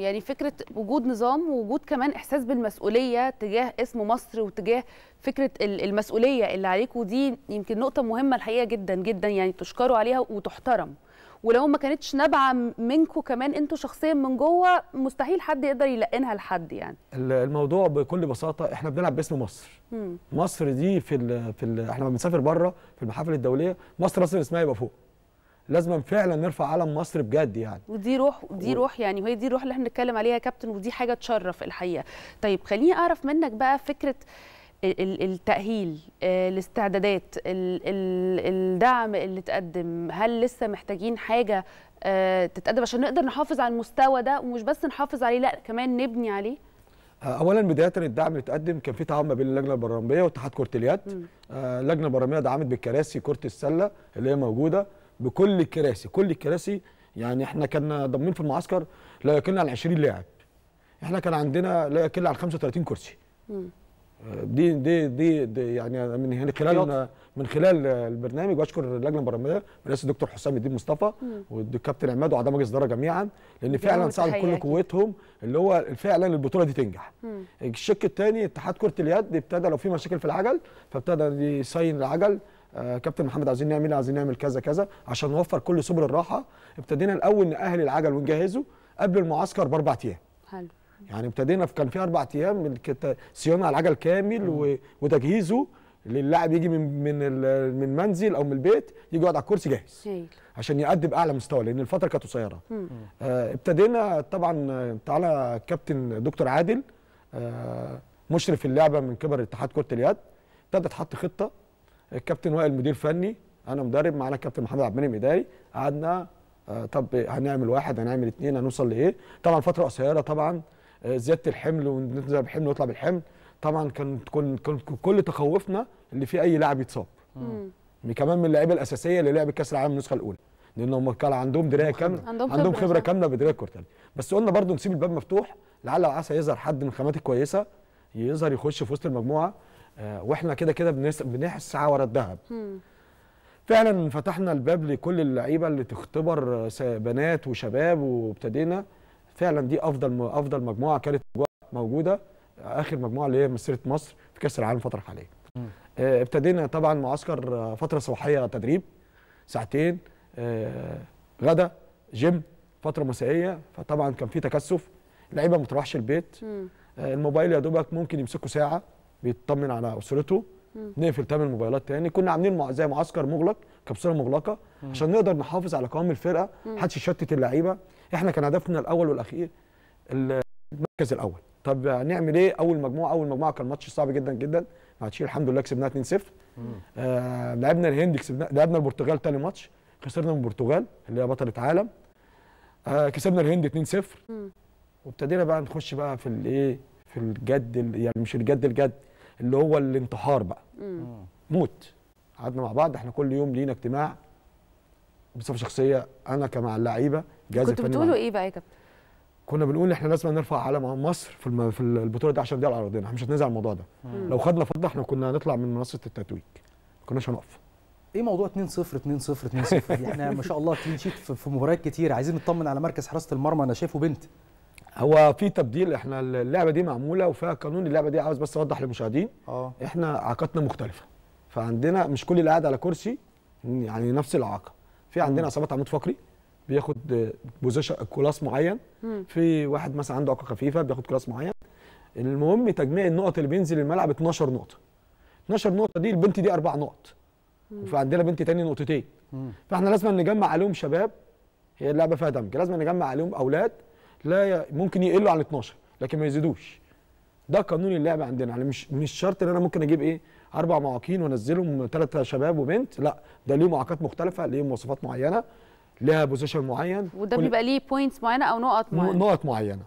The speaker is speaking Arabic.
يعني فكرة وجود نظام ووجود كمان إحساس بالمسؤولية تجاه اسم مصر وتجاه فكرة المسؤولية اللي عليك ودي يمكن نقطة مهمة الحقيقة جدا جدا يعني تشكروا عليها وتحترم ولو ما كانتش نابعة منكم كمان انتوا شخصيا من جوه مستحيل حد يقدر يلقنها لحد يعني الموضوع بكل بساطة احنا بنلعب باسم مصر مم. مصر دي في الـ في الـ احنا لما بنسافر بره في المحافل الدولية مصر راسل اسمها يبقى فوق لازم فعلا نرفع علم مصر بجد يعني ودي روح ودي و... روح يعني وهي دي الروح اللي احنا بنتكلم عليها يا كابتن ودي حاجه تشرف الحقيقه طيب خليني اعرف منك بقى فكره التأهيل آه، الاستعدادات الدعم اللي تقدم هل لسه محتاجين حاجة آه، تتقدم عشان نقدر نحافظ على المستوى ده ومش بس نحافظ عليه لا كمان نبني عليه آه، اولا بدايه الدعم اللي اتقدم كان في تعاون ما بين اللجنه البرلمانيه واتحاد كره اليد اللجنه البرلمانيه دعمت بالكراسي كره السله اللي هي موجوده بكل الكراسي كل الكراسي يعني احنا كنا ضامنين في المعسكر لا يقل عن 20 لاعب احنا كان عندنا لا يقل عن 35 كرسي دي, دي دي دي يعني من خلال من خلال البرنامج واشكر اللجنه البرلمانيه رئيس الدكتور حسام الدين مصطفى والكابتن عماد واعضاء مجلس الاداره جميعا لان فعلا ساعدوا كل قوتهم اللي هو فعلا البطوله دي تنجح. الشق الثاني اتحاد كره اليد ابتدى لو في مشاكل في العجل فابتدى يصين العجل آه، كابتن محمد عايزين نعمل إيه؟ عايزين نعمل كذا كذا عشان نوفر كل سبل الراحه ابتدينا الاول ناهل العجل ونجهزه قبل المعسكر باربع ايام حلو يعني ابتدينا في كان في اربع ايام من صيانه على العجل كامل و... وتجهيزه للاعب يجي من من من منزل او من البيت يجي يقعد على الكرسي جاهز هيل. عشان يقدم باعلى مستوى لان الفتره كانت قصيره آه ابتدينا طبعا تعالى كابتن دكتور عادل آه مشرف اللعبه من كبر اتحاد كره اليد ابتدى تحط خطه الكابتن وائل مدير فني انا مدرب معانا الكابتن محمد عبد المنعم اداري قعدنا آه، طب هنعمل واحد هنعمل اثنين هنوصل لايه طبعا فتره قصيره طبعا آه، زياده الحمل وننزل بالحمل ونطلع بالحمل طبعا كان كل كل تخوفنا اللي في اي لاعب يتصاب كمان من اللعيبه الاساسيه اللي لعبت كاس العالم النسخه الاولى لان هم كان عندهم درايه كامله عندهم, عندهم خبره كامله بدرايه كورتالي بس قلنا برضو نسيب الباب مفتوح لعل وعسى يظهر حد من خامات كويسه يظهر يخش في وسط المجموعه آه، واحنا كده كده بنسعى ورا الذهب فعلا فتحنا الباب لكل اللعيبه اللي تختبر آه، بنات وشباب وابتدينا فعلا دي افضل افضل مجموعه كانت موجوده اخر مجموعه اللي هي مسيره مصر في كاس العالم الفتره الحاليه آه، ابتدينا طبعا معسكر فتره صباحيه تدريب ساعتين غدا جيم فتره مسائيه فطبعا كان في تكثف اللعيبه ما بتروحش البيت الموبايل يا دوبك ممكن يمسكه ساعه بيطمن على اسرته نقفل تام الموبايلات تاني كنا عاملين زي معسكر مغلق كبسوله مغلقه مم. عشان نقدر نحافظ على قوام الفرقه محدش يشتت اللعيبه احنا كان هدفنا الاول والاخير المركز الاول طب نعمل ايه اول مجموعه اول مجموعه كان ماتش صعب جدا جدا مع تشيل الحمد لله كسبناها 2-0 آه لعبنا الهند كسبنا لعبنا البرتغال تاني ماتش خسرنا من البرتغال اللي هي بطله عالم آه كسبنا الهند 2-0 وابتدينا بقى نخش بقى في الايه في الجد يعني مش الجد الجد اللي هو الانتحار بقى مم. موت قعدنا مع بعض احنا كل يوم لينا اجتماع بصفه شخصيه انا كمع اللعيبه جهاز كنت بتقولوا ايه بقى يا كابتن؟ كنا بنقول احنا لازم نرفع علم مصر في في البطوله دي عشان دي على ارضنا احنا مش هنتنازل الموضوع ده مم. لو خدنا فضه احنا كنا هنطلع من منصه التتويج ما كناش هنقف ايه موضوع 2 0 2 0 2 0 احنا ما شاء الله كلين شيت في مباريات كتير عايزين نطمن على مركز حراسه المرمى انا شايفه بنت هو في تبديل احنا اللعبه دي معموله وفيها قانون اللعبه دي عاوز بس اوضح للمشاهدين اه احنا علاقاتنا مختلفه فعندنا مش كل اللي قاعد على كرسي يعني نفس الاعاقه في عندنا اصابات عمود فقري بياخد بوزيشن كلاس معين في واحد مثلا عنده اعاقه خفيفه بياخد كلاس معين المهم تجميع النقط اللي بينزل الملعب 12 نقطه 12 نقطه دي البنت دي اربع نقط فعندنا بنت تاني نقطتين فاحنا لازم نجمع عليهم شباب هي اللعبه فيها دمج لازم نجمع عليهم اولاد لا ي... ممكن يقلوا عن 12 لكن ما يزيدوش ده قانون اللعب عندنا يعني مش مش شرط ان انا ممكن اجيب ايه اربع معاقين وانزلهم ثلاثه شباب وبنت لا ده ليه معاقات مختلفه ليه مواصفات معينه لها بوزيشن معين وده بيبقى ليه بوينتس معينه او نقط معينه نقط معينه